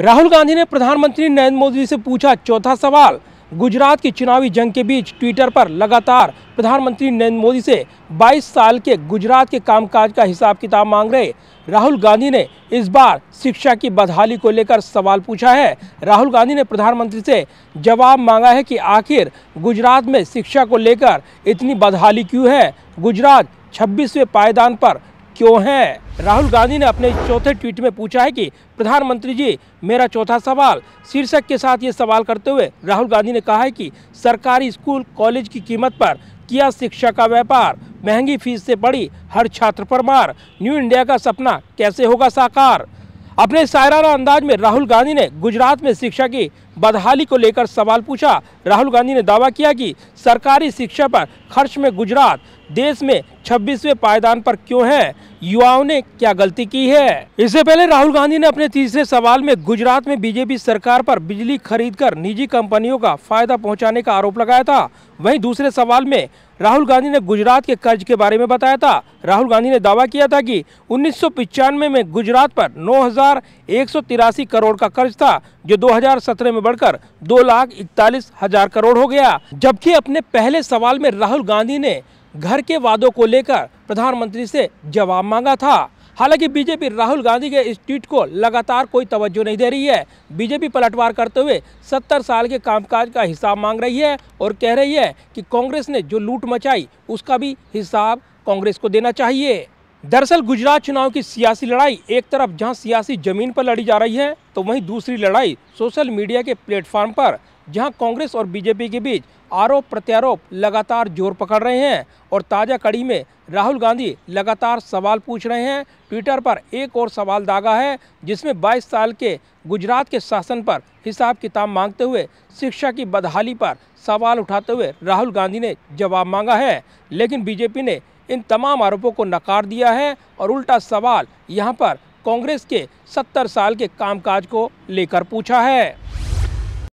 राहुल गांधी ने प्रधानमंत्री नरेंद्र मोदी से पूछा चौथा सवाल गुजरात की चुनावी जंग के बीच ट्विटर पर लगातार प्रधानमंत्री नरेंद्र मोदी से 22 साल के गुजरात के कामकाज का हिसाब किताब मांग रहे राहुल गांधी ने इस बार शिक्षा की बदहाली को लेकर सवाल पूछा है राहुल गांधी ने प्रधानमंत्री से जवाब मांगा है कि आखिर गुजरात में शिक्षा को लेकर इतनी बदहाली क्यों है गुजरात छब्बीसवें पायदान पर क्यों हैं राहुल गांधी ने अपने चौथे ट्वीट में पूछा है कि प्रधानमंत्री जी मेरा चौथा सवाल शीर्षक के साथ ये सवाल करते हुए राहुल गांधी ने कहा है कि सरकारी स्कूल कॉलेज की कीमत पर किया शिक्षा का व्यापार महंगी फीस से बड़ी हर छात्र पर मार न्यू इंडिया का सपना कैसे होगा साकार अपने शायराना अंदाज में राहुल गांधी ने गुजरात में शिक्षा की बदहाली को लेकर सवाल पूछा राहुल गांधी ने दावा किया कि सरकारी शिक्षा पर खर्च में गुजरात देश में 26वें पायदान पर क्यों है युवाओं ने क्या गलती की है इससे पहले राहुल गांधी ने अपने तीसरे सवाल में गुजरात में बीजेपी सरकार पर बिजली खरीद कर निजी कंपनियों का फायदा पहुंचाने का आरोप लगाया था वहीं दूसरे सवाल में राहुल गांधी ने गुजरात के कर्ज के बारे में बताया था राहुल गांधी ने दावा किया था कि उन्नीस में गुजरात पर नौ करोड़ का कर्ज था जो दो में में बढ़कर दो लाख इकतालीस हजार करोड़ हो गया जबकि अपने पहले सवाल में राहुल गांधी ने घर के वादों को लेकर प्रधानमंत्री से जवाब मांगा था हालांकि बीजेपी राहुल गांधी के इस ट्वीट को लगातार कोई तवज्जो नहीं दे रही है बीजेपी पलटवार करते हुए सत्तर साल के कामकाज का हिसाब मांग रही है और कह रही है कि कांग्रेस ने जो लूट मचाई उसका भी हिसाब कांग्रेस को देना चाहिए दरअसल गुजरात चुनाव की सियासी लड़ाई एक तरफ जहां सियासी जमीन पर लड़ी जा रही है तो वहीं दूसरी लड़ाई सोशल मीडिया के प्लेटफॉर्म पर जहां कांग्रेस और बीजेपी के बीच आरोप प्रत्यारोप लगातार जोर पकड़ रहे हैं और ताज़ा कड़ी में राहुल गांधी लगातार सवाल पूछ रहे हैं ट्विटर पर एक और सवाल दागा है जिसमें 22 साल के गुजरात के शासन पर हिसाब किताब मांगते हुए शिक्षा की बदहाली पर सवाल उठाते हुए राहुल गांधी ने जवाब मांगा है लेकिन बीजेपी ने इन तमाम आरोपों को नकार दिया है और उल्टा सवाल यहाँ पर कांग्रेस के सत्तर साल के कामकाज को लेकर पूछा है